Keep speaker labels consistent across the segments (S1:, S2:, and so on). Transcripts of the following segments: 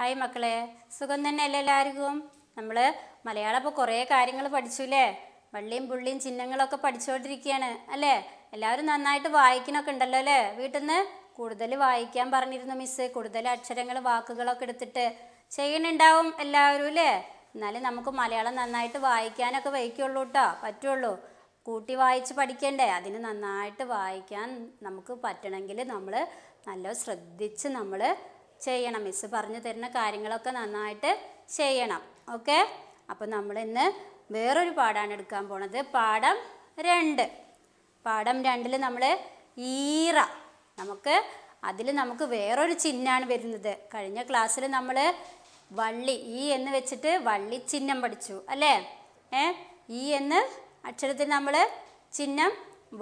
S1: hi മക്കളെ സുഖം തന്നെ അല്ലേ എല്ലാവർക്കും നമ്മൾ മലയാളം ഇപ്പോൾ കുറേ കാര്യങ്ങൾ പഠിച്ചുല്ലേ വള്ളിയും പുള്ളിയും ചിഹ്നങ്ങളൊക്കെ പഠിച്ചുകൊണ്ടിരിക്കുകയാണ് അല്ലേ എല്ലാവരും നന്നായിട്ട് വായിക്കണമൊക്കെ ഉണ്ടല്ലോ അല്ലേ വീട്ടിൽ നിന്ന് കൂടുതൽ വായിക്കാൻ പറഞ്ഞിരുന്നു മിസ്സ് കൂടുതൽ അക്ഷരങ്ങൾ വാക്കുകളൊക്കെ എടുത്തിട്ട് ചെയ്യണുണ്ടാവും എല്ലാവരും അല്ലേ എന്നാലും നമുക്ക് മലയാളം നന്നായിട്ട് വായിക്കാനൊക്കെ വഹിക്കുള്ളൂ കേട്ടോ പറ്റുള്ളൂ കൂട്ടി വായിച്ച് പഠിക്കണ്ടേ അതിന് നന്നായിട്ട് വായിക്കാൻ നമുക്ക് പറ്റണമെങ്കിൽ നമ്മൾ നല്ല ശ്രദ്ധിച്ച് നമ്മൾ ചെയ്യണം മിസ് പറഞ്ഞു തരുന്ന കാര്യങ്ങളൊക്കെ നന്നായിട്ട് ചെയ്യണം ഓക്കെ അപ്പോൾ നമ്മൾ ഇന്ന് വേറൊരു പാടാണ് എടുക്കാൻ പോണത് പാഠം രണ്ട് പാഠം രണ്ടിൽ നമ്മൾ ഈറ നമുക്ക് അതിൽ നമുക്ക് വേറൊരു ചിഹ്നമാണ് വരുന്നത് കഴിഞ്ഞ ക്ലാസ്സിൽ നമ്മൾ വള്ളി ഈ എന്ന് വെച്ചിട്ട് വള്ളി ചിഹ്നം പഠിച്ചു അല്ലേ ഏ ഈ എന്ന് അക്ഷരത്തിൽ നമ്മൾ ചിഹ്നം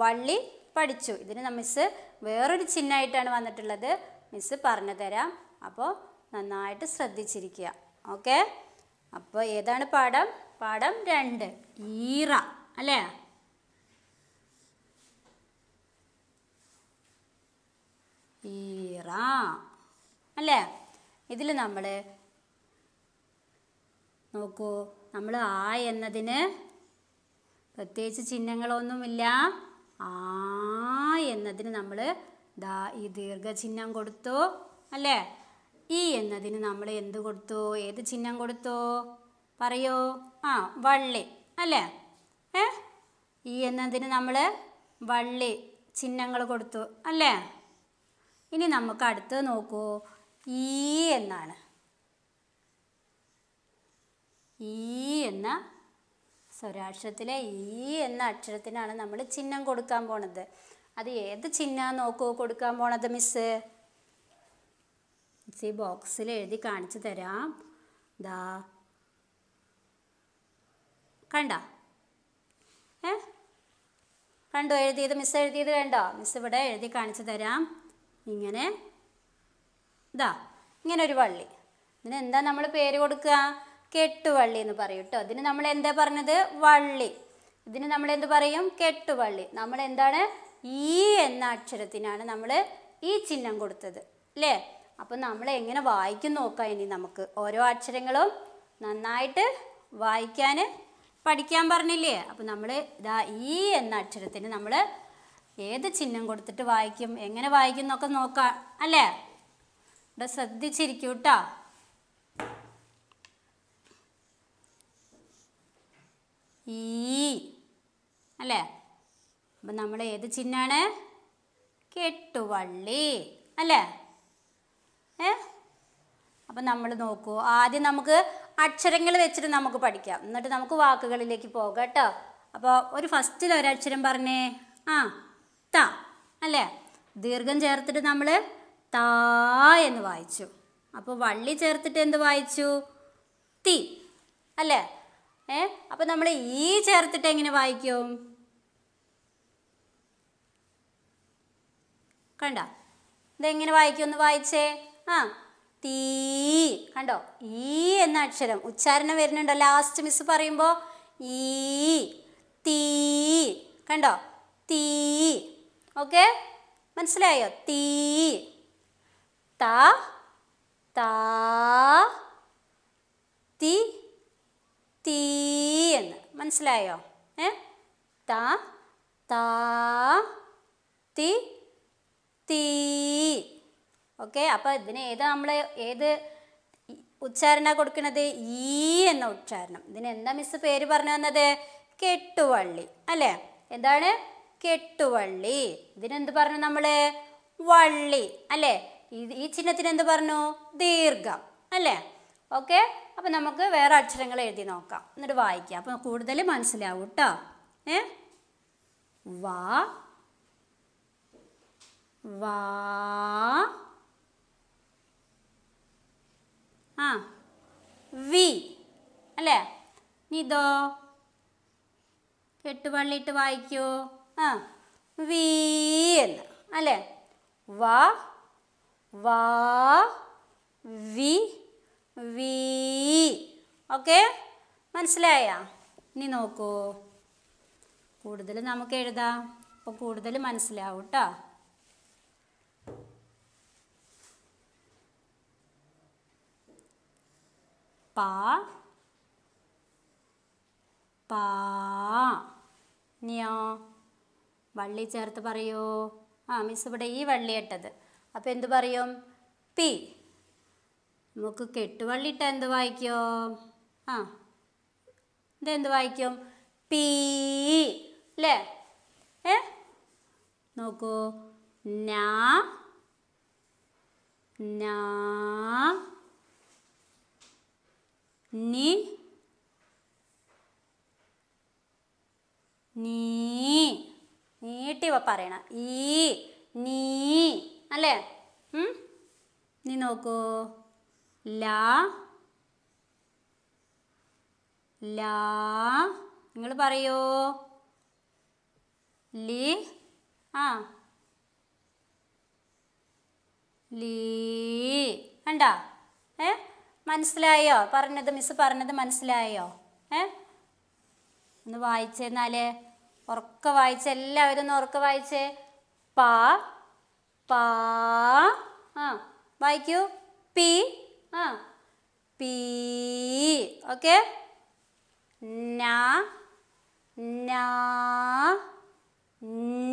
S1: വള്ളി പഠിച്ചു ഇതിന് മിസ് വേറൊരു ചിഹ്നമായിട്ടാണ് വന്നിട്ടുള്ളത് മിസ് പറഞ്ഞു തരാം അപ്പോൾ നന്നായിട്ട് ശ്രദ്ധിച്ചിരിക്കുക ഓക്കെ അപ്പോൾ ഏതാണ് പാഠം പാഠം രണ്ട് ഈറ അല്ലേ ഈറ അല്ലേ ഇതിൽ നമ്മൾ നോക്കൂ നമ്മൾ ആ എന്നതിന് പ്രത്യേകിച്ച് ചിഹ്നങ്ങളൊന്നുമില്ല ആ എന്നതിന് നമ്മൾ ദാ ഈ ദീർഘചിഹ്നം കൊടുത്തു അല്ലേ ഇ എന്നതിന് നമ്മൾ എന്ത് കൊടുത്തു ഏത് ചിഹ്നം കൊടുത്തു പറയോ ആ വള്ളി അല്ലേ ഏ ഇ എന്നതിന് നമ്മൾ വള്ളി ചിഹ്നങ്ങൾ കൊടുത്തു അല്ലേ ഇനി നമുക്ക് അടുത്ത് നോക്കൂ ഈ എന്നാണ് ഈ എന്ന സ്വരാക്ഷരത്തിലെ ഈ എന്ന അക്ഷരത്തിനാണ് നമ്മൾ ചിഹ്നം കൊടുക്കാൻ പോണത് അത് ഏത് ചിഹ്നം നോക്കൂ കൊടുക്കാൻ പോണത് മിസ്സ് ഈ ബോക്സിൽ എഴുതി കാണിച്ചു തരാം ദാ കണ്ട ഏ കണ്ടോ എഴുതിയത് മിസ് എഴുതിയത് കണ്ടോ മിസ് ഇവിടെ എഴുതി കാണിച്ചു തരാം ഇങ്ങനെ ഇതാ ഇങ്ങനെ ഒരു വള്ളി ഇതിന് എന്താ നമ്മൾ പേര് കൊടുക്കുക കെട്ടുവള്ളി എന്ന് പറയും കേട്ടോ ഇതിന് നമ്മൾ എന്താ പറഞ്ഞത് വള്ളി ഇതിന് നമ്മൾ എന്ത് പറയും കെട്ടുവള്ളി നമ്മൾ എന്താണ് ഈ എന്ന അക്ഷരത്തിനാണ് നമ്മൾ ഈ ചിഹ്നം കൊടുത്തത് അല്ലേ അപ്പം നമ്മൾ എങ്ങനെ വായിക്കും നോക്കാം ഇനി നമുക്ക് ഓരോ അക്ഷരങ്ങളും നന്നായിട്ട് വായിക്കാൻ പഠിക്കാൻ പറഞ്ഞില്ലേ അപ്പം നമ്മൾ ഇതാ ഈ എന്ന അക്ഷരത്തിന് നമ്മൾ ഏത് ചിഹ്നം കൊടുത്തിട്ട് വായിക്കും എങ്ങനെ വായിക്കും എന്നൊക്കെ നോക്കാം അല്ലേ ഇവിടെ ശ്രദ്ധിച്ചിരിക്കും കേട്ടോ ഈ അല്ലേ അപ്പം നമ്മൾ ഏത് ചിഹ്നമാണ് കെട്ടുവള്ളി അല്ലേ ഏ അപ്പം നമ്മൾ നോക്കൂ ആദ്യം നമുക്ക് അക്ഷരങ്ങൾ വെച്ചിട്ട് നമുക്ക് പഠിക്കാം എന്നിട്ട് നമുക്ക് വാക്കുകളിലേക്ക് പോകാം കേട്ടോ അപ്പോൾ ഒരു ഫസ്റ്റിൽ ഒരക്ഷരം പറഞ്ഞേ ആ ത അല്ലേ ദീർഘം ചേർത്തിട്ട് നമ്മൾ താ എന്ന് വായിച്ചു അപ്പോൾ വള്ളി ചേർത്തിട്ട് എന്ത് വായിച്ചു തി അല്ലേ ഏ അപ്പം നമ്മൾ ഈ ചേർത്തിട്ട് എങ്ങനെ വായിക്കും കണ്ട ഇതെങ്ങനെ വായിക്കും ഒന്ന് വായിച്ചേ ആ തീ കണ്ടോ ഈ എന്ന അക്ഷരം ഉച്ചാരണം വരുന്നുണ്ടോ ലാസ്റ്റ് മിസ് പറയുമ്പോൾ ഈ തീ കണ്ടോ തീ ഓക്കെ മനസ്സിലായോ തീ ത താ തി തീ എന്ന് മനസ്സിലായോ ഏ ത താ തി തീ ഓക്കെ അപ്പോൾ ഇതിന് ഏത് നമ്മൾ ഏത് ഉച്ചാരണ കൊടുക്കുന്നത് ഈ എന്ന ഉച്ചാരണം ഇതിന് എന്താ മിസ് പേര് പറഞ്ഞു തന്നത് കെട്ടുവള്ളി അല്ലേ എന്താണ് കെട്ടുവള്ളി ഇതിനെന്ത് പറഞ്ഞു നമ്മൾ വള്ളി അല്ലേ ഈ ചിഹ്നത്തിന് എന്ത് പറഞ്ഞു ദീർഘം അല്ലേ ഓക്കെ അപ്പൊ നമുക്ക് വേറെ അക്ഷരങ്ങൾ എഴുതി നോക്കാം എന്നിട്ട് വായിക്കാം അപ്പൊ കൂടുതൽ മനസ്സിലാവും കേട്ടോ ഏ വാ വാ ആ വി അല്ലേ ഇനി ഇതോ കെട്ടുപള്ളിയിട്ട് വായിക്കൂ ആ വി എന്ന് അല്ലേ വ വാ വി വി ഓക്കെ മനസ്സിലായ ഇനി നോക്കൂ കൂടുതൽ നമുക്ക് എഴുതാം അപ്പോൾ കൂടുതൽ മനസ്സിലാവും കേട്ടോ പ പ ഇനിയോ വള്ളി ചേർത്ത് പറയൂ ആ മിസ് ഇവിടെ ഈ വള്ളി ഇട്ടത് അപ്പോൾ എന്ത് പറയും പി നമുക്ക് ഇട്ട എന്ത് വായിക്കോ ആ ഇതെന്ത് വായിക്കും പി അല്ലേ ഏ നോക്കൂ ഞാ ഞാ നി നീ നീട്ടി പറയണം ഈ നീ അല്ലേ നീ നോക്കൂ ല ലാ നിങ്ങൾ പറയോ ലി ആ ലീ കണ്ട ഏ മനസ്സിലായോ പറഞ്ഞത് മിസ് പറഞ്ഞത് മനസ്സിലായോ ഏ ഒന്ന് വായിച്ചെന്നാലേ ഉറക്ക വായിച്ച എല്ലാവരും ഒന്ന് ഉറക്ക വായിച്ചേ പാ പാ ആ വായിക്കൂ പി ആ പി ഓക്കെ നാ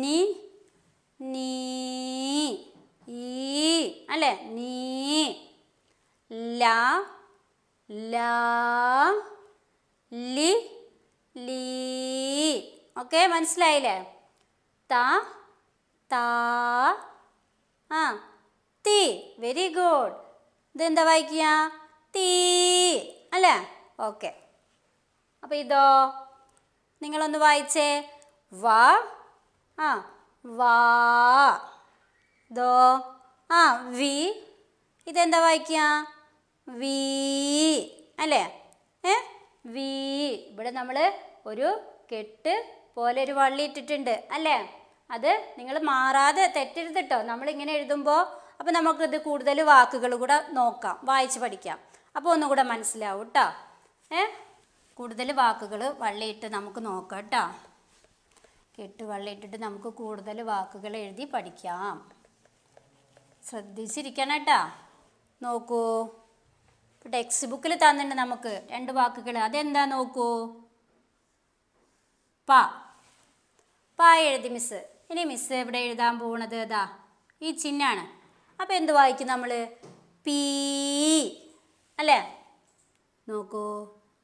S1: നി നീ ഈ അല്ലേ നീ ല ല ലി ലീ ഓക്കെ മനസ്സിലായില്ലേ ത താ ആ തീ വെരി ഗുഡ് ഇതെന്താ വായിക്കുക തീ അല്ലേ ഓക്കെ അപ്പോൾ ഇതോ നിങ്ങളൊന്ന് വായിച്ചേ വ ആ വാ ദോ ആ വി ഇതെന്താ വായിക്കുക വി അല്ലേ ഏ വി ഇവിടെ നമ്മൾ ഒരു കെട്ട് പോലെ ഒരു വള്ളി ഇട്ടിട്ടുണ്ട് അല്ലേ അത് നിങ്ങൾ മാറാതെ തെറ്റരുത് കേട്ടോ നമ്മളിങ്ങനെ എഴുതുമ്പോൾ അപ്പോൾ നമുക്കിത് കൂടുതൽ വാക്കുകൾ കൂടെ നോക്കാം വായിച്ച് പഠിക്കാം അപ്പോൾ ഒന്നും കൂടെ മനസ്സിലാവും കേട്ടോ ഏ കൂടുതൽ വാക്കുകൾ വള്ളിയിട്ട് നമുക്ക് നോക്കാം കേട്ടോ കെട്ട് വള്ളിയിട്ടിട്ട് നമുക്ക് കൂടുതൽ വാക്കുകൾ എഴുതി പഠിക്കാം ശ്രദ്ധിച്ചിരിക്കണം കേട്ടോ നോക്കൂ ഇപ്പോൾ ടെക്സ്റ്റ് ബുക്കിൽ തന്നിട്ടുണ്ട് നമുക്ക് രണ്ട് വാക്കുകൾ അതെന്താ നോക്കൂ പ പ എഴുതി മിസ് ഇനി മിസ് ഇവിടെ എഴുതാൻ പോണത് ഇതാ ഈ ചിഹ്നാണ് അപ്പോൾ എന്ത് വായിക്കും നമ്മൾ പീ അല്ലേ നോക്കൂ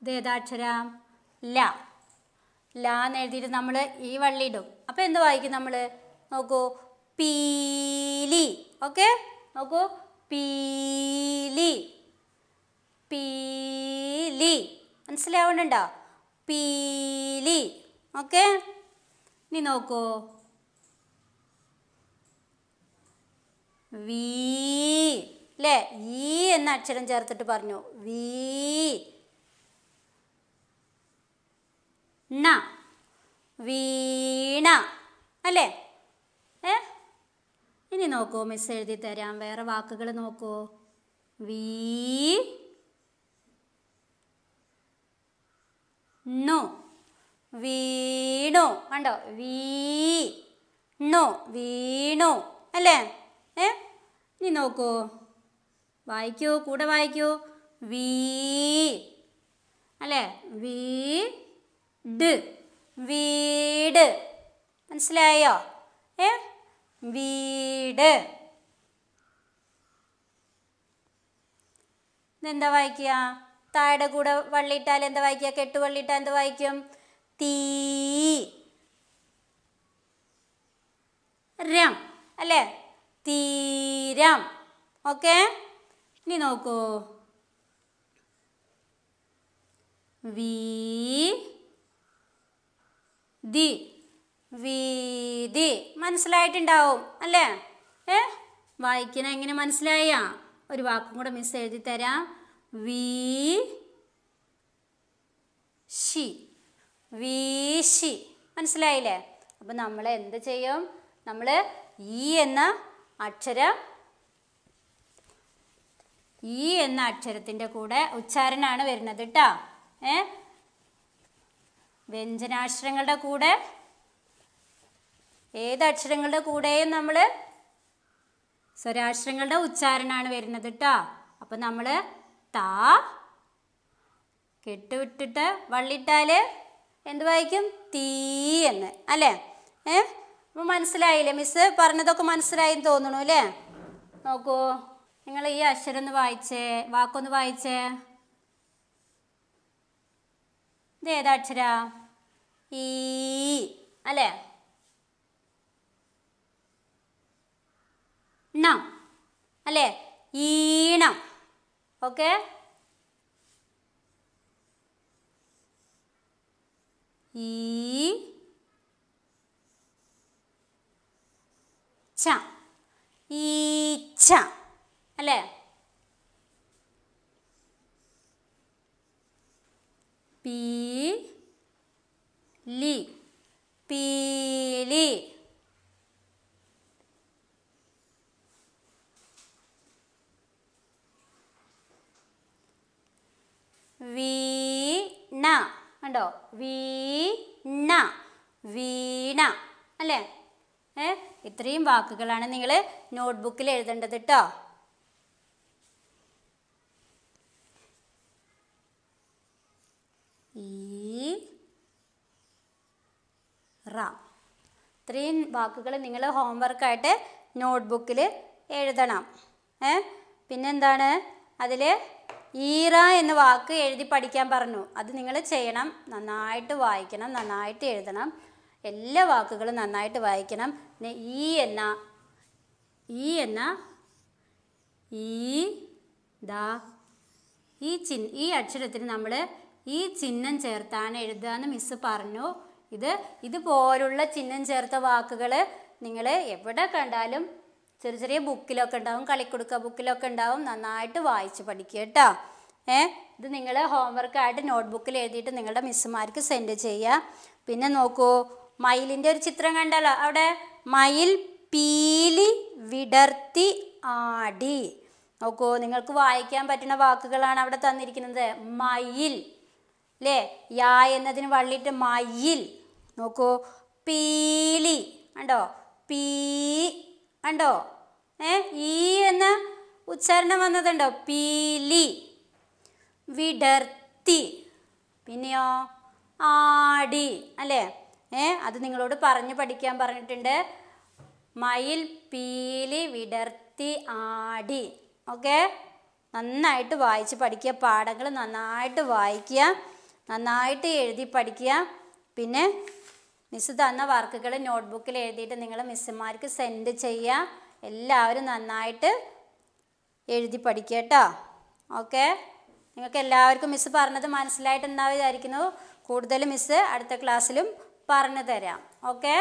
S1: ഇത് ഏതാക്ഷരം ല ല എന്ന് എഴുതിയിട്ട് നമ്മൾ ഈ വള്ളി ഇടും അപ്പോൾ എന്ത് വായിക്കും നമ്മൾ നോക്കൂ പീലി ഓക്കെ നോക്കൂ പീലി പീലി മനസ്സിലാവുന്നുണ്ടോ പീലി ഓക്കെ ഇനി നോക്കൂ വീ അല്ലേ ഈ എന്ന അക്ഷരം ചേർത്തിട്ട് പറഞ്ഞു വീ വീണ അല്ലേ ഏ ഇനി നോക്കൂ മിസ് എഴുതി തരാം വേറെ വാക്കുകൾ നോക്കൂ വീ നു വീണു കണ്ടോ വീണു വീണു അല്ലേ ഏ നീ നോക്കൂ വായിക്കൂ കൂടെ വായിക്കൂ വീ അല്ലേ വീ ഡ് വീട് മനസ്സിലായോ ഏ വീട് ഇതെന്താ വായിക്കുക താഴെ കൂടെ വള്ളിയിട്ടാൽ എന്താ വായിക്കുക കെട്ട് വള്ളിയിട്ടാൽ എന്താ വായിക്കും തീ രം അല്ലേ തീരം ഓക്കെ ഇനി നോക്കൂ വി ദി വീതി മനസ്സിലായിട്ടുണ്ടാവും അല്ലേ ഏ വായിക്കണ എങ്ങനെ മനസ്സിലായ ഒരു വാക്കും കൂടെ മിസ് എഴുതി തരാം വീ വീശി മനസ്സിലായില്ലേ അപ്പം നമ്മൾ എന്ത് ചെയ്യും നമ്മൾ ഈ എന്ന അക്ഷരം ഈ എന്ന അക്ഷരത്തിൻ്റെ കൂടെ ഉച്ചാരണമാണ് വരുന്നത് കേട്ടോ ഏ വ്യഞ്ജനാക്ഷരങ്ങളുടെ കൂടെ ഏത് അക്ഷരങ്ങളുടെ കൂടെയും നമ്മൾ സ്വരാക്ഷരങ്ങളുടെ ഉച്ചാരണമാണ് വരുന്നത് കേട്ടോ അപ്പം നമ്മൾ താ കെട്ടുവിട്ടിട്ട് വള്ളിട്ടാൽ എന്ത് വായിക്കും തീ എന്ന് അല്ലേ ഏ അപ്പോൾ മനസ്സിലായില്ലേ മിസ് പറഞ്ഞതൊക്കെ മനസ്സിലായെന്ന് തോന്നണു അല്ലേ നോക്കൂ നിങ്ങൾ ഈ അക്ഷരം ഒന്ന് വായിച്ചേ വാക്കൊന്ന് വായിച്ചേ ഇത് ഏതാ അക്ഷര ഈ അല്ലേ അല്ലേ ഈണം ഓക്കേ ഈ ച ഈച്ച അല്ലേ പി ലി അല്ലേ ഏ ഇത്രയും വാക്കുകളാണ് നിങ്ങൾ നോട്ട്ബുക്കിൽ എഴുതേണ്ടത് കേട്ടോ ഈ റ ഇത്രയും വാക്കുകൾ നിങ്ങൾ ഹോംവർക്കായിട്ട് നോട്ട്ബുക്കിൽ എഴുതണം ഏ പിന്നെന്താണ് അതിൽ ഈറ എന്ന വാക്ക് എഴുതി പഠിക്കാൻ പറഞ്ഞു അത് നിങ്ങൾ ചെയ്യണം നന്നായിട്ട് വായിക്കണം നന്നായിട്ട് എഴുതണം എല്ലാ വാക്കുകളും നന്നായിട്ട് വായിക്കണം പിന്നെ ഈ എന്ന ഈ എന്ന ഈ ദാ ഈ ചി ഈ അക്ഷരത്തിന് നമ്മൾ ഈ ചിഹ്നം ചേർത്താണ് എഴുതുകയെന്ന് മിസ് പറഞ്ഞു ഇത് ഇതുപോലുള്ള ചിഹ്നം ചേർത്ത വാക്കുകൾ നിങ്ങൾ എവിടെ കണ്ടാലും ചെറിയ ചെറിയ ബുക്കിലൊക്കെ ഉണ്ടാവും കളിക്കുടുക്ക ബുക്കിലൊക്കെ ഉണ്ടാവും നന്നായിട്ട് വായിച്ച് പഠിക്കുക കേട്ടോ ഏ ഇത് നിങ്ങൾ ഹോംവർക്കായിട്ട് നോട്ട്ബുക്കിൽ എഴുതിയിട്ട് നിങ്ങളുടെ മിസ്സുമാർക്ക് സെൻഡ് ചെയ്യുക പിന്നെ നോക്കൂ മയിലിൻ്റെ ഒരു ചിത്രം കണ്ടല്ലോ അവിടെ മയിൽ പീലി വിടർത്തി ആടി നോക്കൂ നിങ്ങൾക്ക് വായിക്കാൻ പറ്റുന്ന വാക്കുകളാണ് അവിടെ തന്നിരിക്കുന്നത് മയിൽ അല്ലേ യാ എന്നതിന് വള്ളിയിട്ട് മയിൽ നോക്കൂ പീലി കണ്ടോ പീ കണ്ടോ ഏ ഈ എന്ന ഉച്ചാരണം വന്നതുണ്ടോ പീലി വിടർത്തി പിന്നെയോ ആടി അല്ലേ ഏ അത് നിങ്ങളോട് പറഞ്ഞ് പഠിക്കാൻ പറഞ്ഞിട്ടുണ്ട് മയിൽ പീലി വിടർത്തി ആടി ഓക്കെ നന്നായിട്ട് വായിച്ച് പഠിക്കുക പാഠങ്ങൾ നന്നായിട്ട് വായിക്കുക നന്നായിട്ട് എഴുതി പഠിക്കുക പിന്നെ മിസ് തന്ന വർക്കുകൾ നോട്ട്ബുക്കിൽ എഴുതിയിട്ട് നിങ്ങൾ മിസ്സുമാർക്ക് സെൻഡ് ചെയ്യുക എല്ലാവരും നന്നായിട്ട് എഴുതി പഠിക്കുക കേട്ടോ ഓക്കെ നിങ്ങൾക്ക് എല്ലാവർക്കും മിസ് പറഞ്ഞത് മനസ്സിലായിട്ട് എന്താ വിചാരിക്കുന്നു കൂടുതൽ മിസ് അടുത്ത ക്ലാസ്സിലും പറഞ്ഞു തരാം ഓക്കേ